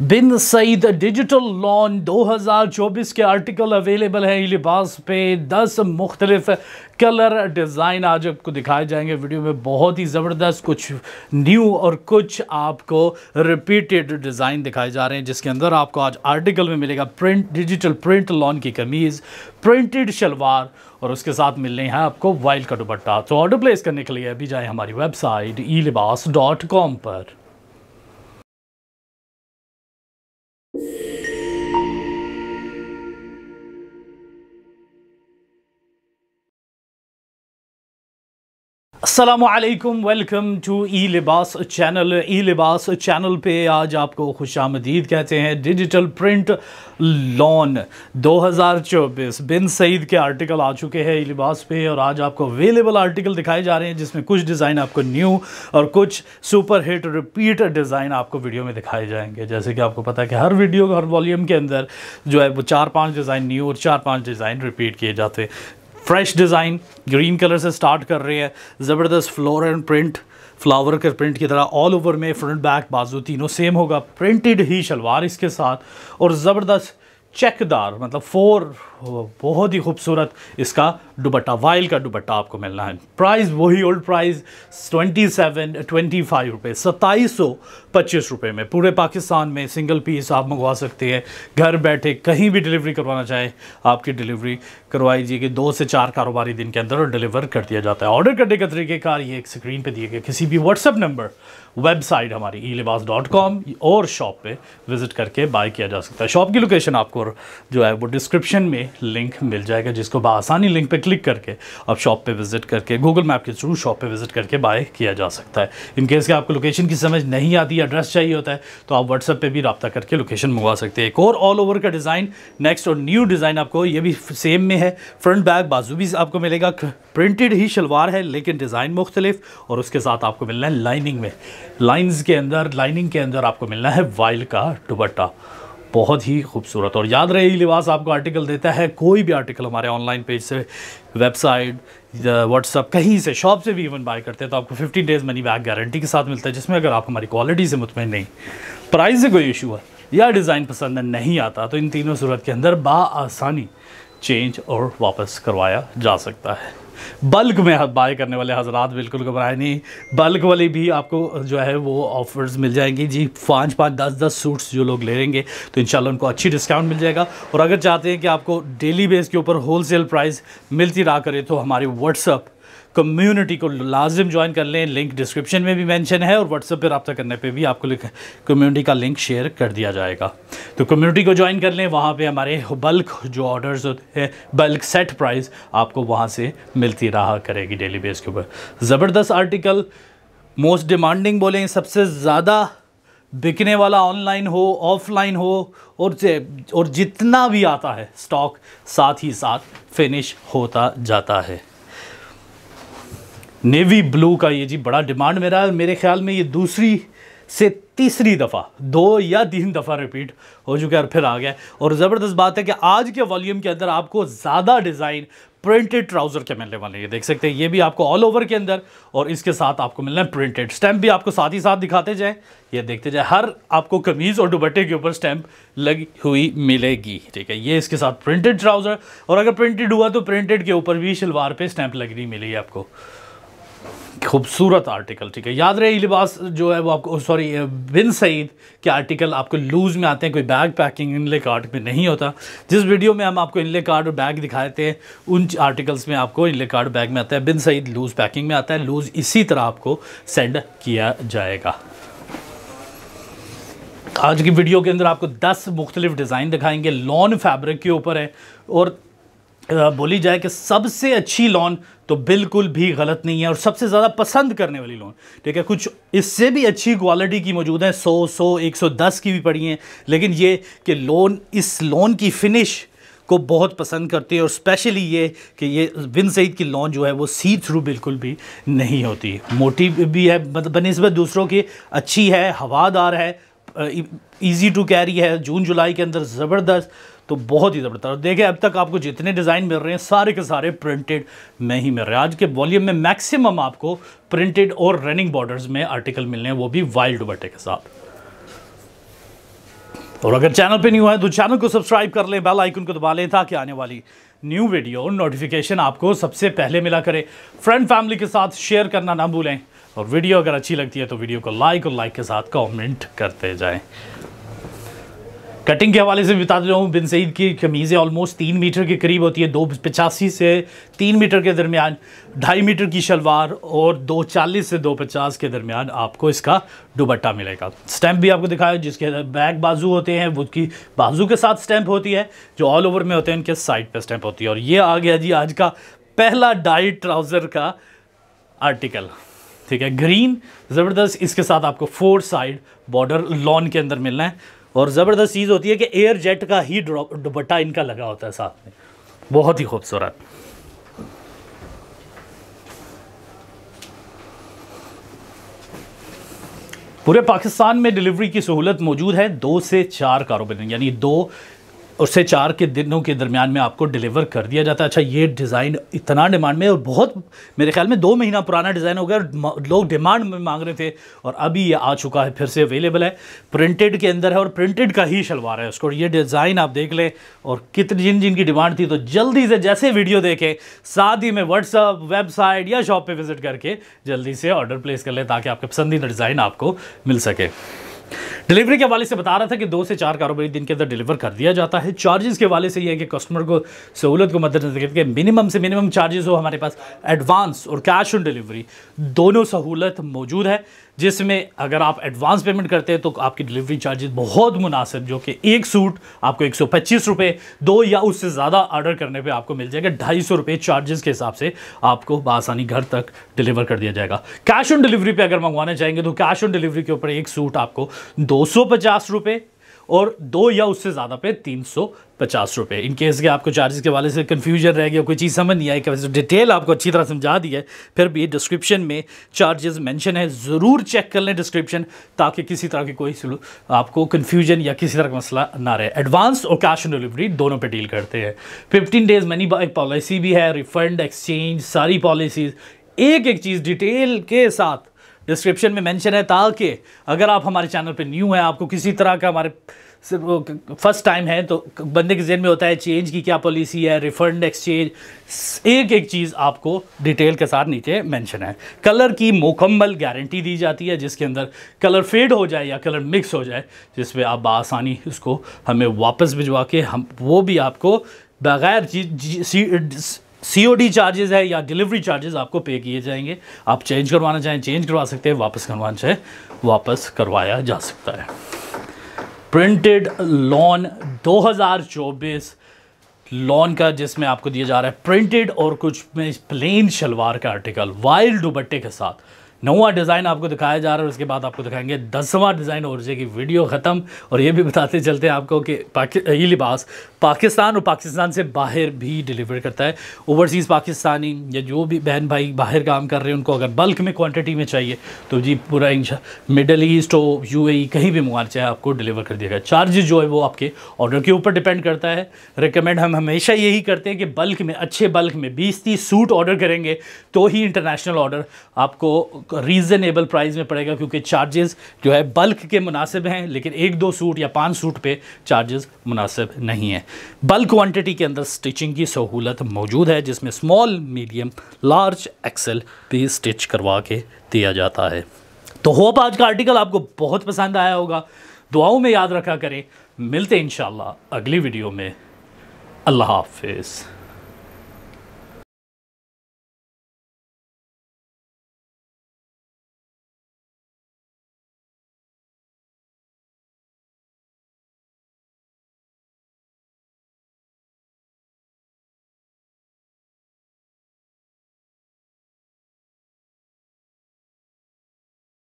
बिन Saeed digital lawn 2024 के article available हैं लिबास पे 10 मुख्तलिफ कलर डिज़ाइन आज आपको दिखाए जाएंगे वीडियो में बहुत ही ज़बरदस्त कुछ न्यू और कुछ आपको रिपीटेड डिज़ाइन दिखाए जा रहे हैं जिसके अंदर आपको आज आर्टिकल में मिलेगा प्रिंट डिजिटल प्रिंट लॉन की कमीज़ प्रिंटेड शलवार और उसके साथ मिलने हैं आपको वाइल्ड का दुपट्टा तो ऑर्डर प्लेस करने के लिए अभी जाएँ हमारी वेबसाइट ई पर असलकम वेलकम टू ई लिबास चैनल ई लिबास चैनल पे आज आपको खुश आमदीद कहते हैं digital print lawn 2024 Bin Saeed के आर्टिकल आ चुके हैं ई लिबास पे और आज आपको अवेलेबल आर्टिकल दिखाए जा रहे हैं जिसमें कुछ डिज़ाइन आपको न्यू और कुछ सुपर हिट रिपीट डिज़ाइन आपको वीडियो में दिखाए जाएंगे जैसे कि आपको पता है कि हर वीडियो हर वॉलीम के अंदर जो है वो चार पाँच डिज़ाइन न्यू और चार पाँच डिज़ाइन रिपीट किए जाते हैं फ्रेश डिज़ाइन ग्रीन कलर से स्टार्ट कर रही है ज़बरदस्त फ्लोर एंड प्रिंट फ्लावर के प्रिंट की तरह ऑल ओवर में फ्रंट बैक बाजू तीनों सेम होगा प्रिंटेड ही शलवार इसके साथ और ज़बरदस्त चेकदार मतलब फोर बहुत ही खूबसूरत इसका दुबट्टा वाइल का दुबट्टा आपको मिलना है प्राइस वही old price twenty seven twenty five रुपये सत्ताईस सौ पच्चीस रुपये में पूरे पाकिस्तान में सिंगल पीस आप मंगवा सकते हैं घर बैठे कहीं भी डिलीवरी करवाना चाहें आपकी डिलीवरी करवाई जाएगी दो से चार कारोबारी दिन के अंदर डिलीवर कर दिया जाता है ऑर्डर करने का तरीक़ेकार ये एक स्क्रीन पर दिए गए किसी भी व्हाट्सअप नंबर वेबसाइट हमारी ई लिबास डॉट कॉम और शॉप पे विज़िट करके बाय किया जा सकता है शॉप की लोकेशन आपको जो है वो डिस्क्रिप्शन में लिंक मिल जाएगा जिसको बसानी लिंक पे क्लिक करके आप शॉप पे विज़िट करके गूगल मैप के थ्रू शॉप पे विज़िट करके बाय किया जा सकता है इन केस के आपको लोकेशन की समझ नहीं आती एड्रेस चाहिए होता है तो आप व्हाट्सअप पर भी रबता करके लोकेशन मंगवा सकते हैं एक और ऑल ओवर का डिज़ाइन नेक्स्ट और न्यू डिज़ाइन आपको ये भी सेम में है फ्रंट बैग बाजू भी आपको मिलेगा प्रिंटेड ही शलवार है लेकिन डिज़ाइन मुख्तलिफ और उसके साथ आपको मिलना है लाइनिंग में लाइंस के अंदर लाइनिंग के अंदर आपको मिलना है वाइल का दुबट्टा बहुत ही खूबसूरत और याद रहे लिबास आपको आर्टिकल देता है कोई भी आर्टिकल हमारे ऑनलाइन पेज से वेबसाइट व्हाट्सअप कहीं से शॉप से भी इवन बाय करते हैं तो आपको 15 डेज़ मनी बैक गारंटी के साथ मिलता है जिसमें अगर आप हमारी क्वालिटी से मुतमिन नहीं प्राइस से कोई इशू है या डिज़ाइन पसंद नहीं आता तो इन तीनों सूरत के अंदर बा आसानी चेंज और वापस करवाया जा सकता है बल्क में बाय करने वाले हजरात बिल्कुल घबराए नहीं बल्क वाली भी आपको जो है वो ऑफर्स मिल जाएंगी जी पाँच पाँच दस दस सूट्स जो लोग ले लेंगे तो इन उनको अच्छी डिस्काउंट मिल जाएगा और अगर चाहते हैं कि आपको डेली बेस के ऊपर होल प्राइस मिलती रहा करे तो हमारे व्हाट्सअप कम्युनिटी को लाजिम ज्वाइन कर लें लिंक डिस्क्रिप्शन में भी मेंशन है और व्हाट्सअप पर रबा करने पे भी आपको कम्युनिटी का लिंक शेयर कर दिया जाएगा तो कम्युनिटी को ज्वाइन कर लें वहाँ पे हमारे बल्क जो ऑर्डर्स होते हैं बल्क सेट प्राइस आपको वहाँ से मिलती रहा करेगी डेली बेस के ऊपर ज़बरदस्त आर्टिकल मोस्ट डिमांडिंग बोलें सबसे ज़्यादा बिकने वाला ऑनलाइन हो ऑफलाइन हो और और जितना भी आता है स्टॉक साथ ही साथ फिनिश होता जाता है नेवी ब्लू का ये जी बड़ा डिमांड मेरा है मेरे ख्याल में ये दूसरी से तीसरी दफ़ा दो या तीन दफ़ा रिपीट हो चुका है और फिर आ गया और ज़बरदस्त बात है कि आज के वॉल्यूम के अंदर आपको ज़्यादा डिज़ाइन प्रिंटेड ट्राउज़र के मिलने वाले ये देख सकते हैं ये भी आपको ऑल ओवर के अंदर और इसके साथ आपको मिलना है प्रिंटेड स्टैम्प भी आपको साथ ही साथ दिखाते जाए ये देखते जाए हर आपको कमीज़ और दुबट्टे के ऊपर स्टैम्प लगी हुई मिलेगी ठीक है ये इसके साथ प्रिंटेड ट्राउज़र और अगर प्रिंटेड हुआ तो प्रिंटेड के ऊपर भी शलवार पर स्टैम्प लगनी मिलेगी आपको खूबसूरत आर्टिकल ठीक है याद रहे लिबास जो है वो आपको सॉरी बिन सईद के आर्टिकल आपको लूज़ में आते हैं कोई बैग पैकिंग इनले कार्ड में नहीं होता जिस वीडियो में हम आपको इनले कार्ड और बैग दिखाते हैं उन आर्टिकल्स में आपको इनले कार्ड बैग में आता है बिन सईद लूज़ पैकिंग में आता है लूज़ इसी तरह आपको सेंड किया जाएगा आज की वीडियो के अंदर आपको 10 मुख्तलिफ डिज़ाइन दिखाएंगे लॉन फैब्रिक के ऊपर है और बोली जाए कि सबसे अच्छी लोन तो बिल्कुल भी गलत नहीं है और सबसे ज़्यादा पसंद करने वाली लोन ठीक है कुछ इससे भी अच्छी क्वालिटी की मौजूद हैं सौ सौ एक सौ दस की भी पड़ी हैं लेकिन ये कि लोन इस लोन की फिनिश को बहुत पसंद करते हैं और स्पेशली ये कि ये बिन सईद की लोन जो है वो सी थ्रू बिल्कुल भी नहीं होती मोटी भी है बनस्बत दूसरों की अच्छी है हवादार है ईजी टू कैरी है जून जुलाई के अंदर ज़बरदस्त तो बहुत ही ज़बरदस्त और देखिए अब तक आपको जितने डिज़ाइन मिल रहे हैं सारे के सारे प्रिंटेड में ही मिल रहे हैं आज के वॉल्यूम में मैक्सिमम आपको प्रिंटेड और रनिंग बॉर्डर्स में आर्टिकल मिलने हैं वो भी वाइल्ड बटे के साथ और अगर चैनल पे न्यू है तो चैनल को सब्सक्राइब कर लें बेल आइकन को दबा लें ताकि आने वाली न्यू वीडियो नोटिफिकेशन आपको सबसे पहले मिला करे फ्रेंड फैमिली के साथ शेयर करना ना भूलें और वीडियो अगर अच्छी लगती है तो वीडियो को लाइक और लाइक के साथ कमेंट करते जाएं कटिंग के हवाले से बता रहा हूँ बिन सईद की कमीज़ें ऑलमोस्ट तीन मीटर के करीब होती है दो पचासी से तीन मीटर के दरमियान ढाई मीटर की शलवार और दो चालीस से दो पचास के दरमियान आपको इसका दुबट्टा मिलेगा स्टैंप भी आपको दिखाया जिसके बैक बाजू होते हैं वो की बाजू के साथ स्टैंप होती है जो ऑल ओवर में होते हैं उनके साइड पर स्टैंप होती है और ये आ गया जी आज का पहला डाइट ट्राउज़र का आर्टिकल ठीक है ग्रीन ज़बरदस्त इसके साथ आपको फोर साइड बॉर्डर लॉन के अंदर मिलना है और ज़बरदस्त चीज़ होती है कि एयर जेट का ही दुपट्टा इनका लगा होता है साथ में बहुत ही खूबसूरत पूरे पाकिस्तान में डिलीवरी की सहूलत मौजूद है दो से चार कारोबार यानी दो उससे चार के दिनों के दरमियान में आपको डिलीवर कर दिया जाता है अच्छा ये डिज़ाइन इतना डिमांड में और बहुत मेरे ख्याल में दो महीना पुराना डिज़ाइन हो गया और लोग डिमांड में मांग रहे थे और अभी ये आ चुका है फिर से अवेलेबल है प्रिंटेड के अंदर है और प्रिंटेड का ही शलवार है उसको ये डिज़ाइन आप देख लें और कितनी जिन जिन की डिमांड थी तो जल्दी से जैसे वीडियो देखें साथ ही में व्हाट्सअप वेबसाइट या शॉप पर विज़िट करके जल्दी से ऑर्डर प्लेस कर लें ताकि आपके पसंदीदा डिज़ाइन आपको मिल सके डिलीवरी के हवाले से बता रहा था कि दो से चार कारोबारी दिन के अंदर डिलीवर कर दिया जाता है चार्जेस के वाले से ये है कि कस्टमर को सहूलत को मद्देनजर करके मिनिमम से मिनिमम चार्जेस हो हमारे पास एडवांस और कैश ऑन डिलीवरी दोनों सहूलत मौजूद है जिसमें अगर आप एडवांस पेमेंट करते हैं तो आपकी डिलीवरी चार्जेस बहुत मुनासिब जो कि एक सूट आपको एक सौ दो या उससे ज़्यादा ऑर्डर करने पे आपको मिल जाएगा ढाई सौ रुपये चार्जेस के हिसाब से आपको बासानी घर तक डिलीवर कर दिया जाएगा कैश ऑन डिलीवरी पे अगर मंगवाना चाहेंगे तो कैश ऑन डिलीवरी के ऊपर एक सूट आपको दो सौ और दो या उससे ज़्यादा पे तीन सौ पचास रुपये इन केस के आपको चार्जेस के वाले से कन्फ्यूजन रह गया कोई चीज़ समझ नहीं आई कि डिटेल आपको अच्छी तरह समझा दी है फिर भी डिस्क्रिप्शन में चार्जेस मेंशन है ज़रूर चेक कर लें डिस्क्रिप्शन ताकि किसी तरह की कोई आपको कन्फ्यूजन या किसी तरह का मसला ना रहे एडवांस और कैश ऑन डिलीवरी दोनों पर डील करते हैं fifteen days money back policy भी है रिफंड एक्सचेंज सारी पॉलिसीज़ एक एक चीज़ डिटेल के साथ डिस्क्रिप्शन में मेंशन है ताकि अगर आप हमारे चैनल पे न्यू हैं आपको किसी तरह का हमारे सिर्फ फर्स्ट टाइम है तो बंदे के जेन में होता है चेंज की क्या पॉलिसी है रिफंड एक्सचेंज एक एक चीज़ आपको डिटेल के साथ नीचे मेंशन है कलर की मुकम्मल गारंटी दी जाती है जिसके अंदर कलर फेड हो जाए या कलर मिक्स हो जाए जिसमें आप बसानी उसको हमें वापस भिजवा के हम वो भी आपको बगैर सीओडी चार्जेस है या डिलीवरी चार्जेस आपको पे किए जाएंगे आप चेंज करवाना चाहें चेंज करवा सकते हैं वापस करवाना चाहें वापस करवाया जा सकता है प्रिंटेड लोन 2024 लोन का जिसमें आपको दिया जा रहा है प्रिंटेड और कुछ में प्लेन शलवार का आर्टिकल वाइल्ड दुबट्टे के साथ नौवा डिज़ाइन आपको दिखाया जा रहा है उसके बाद आपको दिखाएंगे दसवां डिज़ाइन और की वीडियो ख़त्म और ये भी बताते चलते हैं आपको कि ये लिबास पाकिस्तान और पाकिस्तान से बाहर भी डिलीवर करता है ओवरसीज़ पाकिस्तानी या जो भी बहन भाई बाहर काम कर रहे हैं उनको अगर बल्क में क्वान्टिटी में चाहिए तो जी पूरा इन मिडल ईस्ट हो यू e, कहीं भी मंगाना चाहे आपको डिलीवर कर दिया गया चार्ज जो है वो आपके ऑर्डर के ऊपर डिपेंड करता है रिकमेंड हम हमेशा यही करते हैं कि बल्क में अच्छे बल्क में बीस तीस सूट ऑर्डर करेंगे तो ही इंटरनेशनल ऑर्डर आपको रीज़नेबल प्राइस में पड़ेगा क्योंकि चार्जेस जो है बल्क के मुनासिब हैं लेकिन एक दो सूट या पांच सूट पे चार्जेस मुनासिब नहीं है बल्क क्वांटिटी के अंदर स्टिचिंग की सहूलत मौजूद है जिसमें स्मॉल मीडियम लार्ज एक्सेल भी स्टिच करवा के दिया जाता है तो होप आज का आर्टिकल आपको बहुत पसंद आया होगा दुआओं में याद रखा करें मिलते इन अगली वीडियो में अल्लाह हाफिज़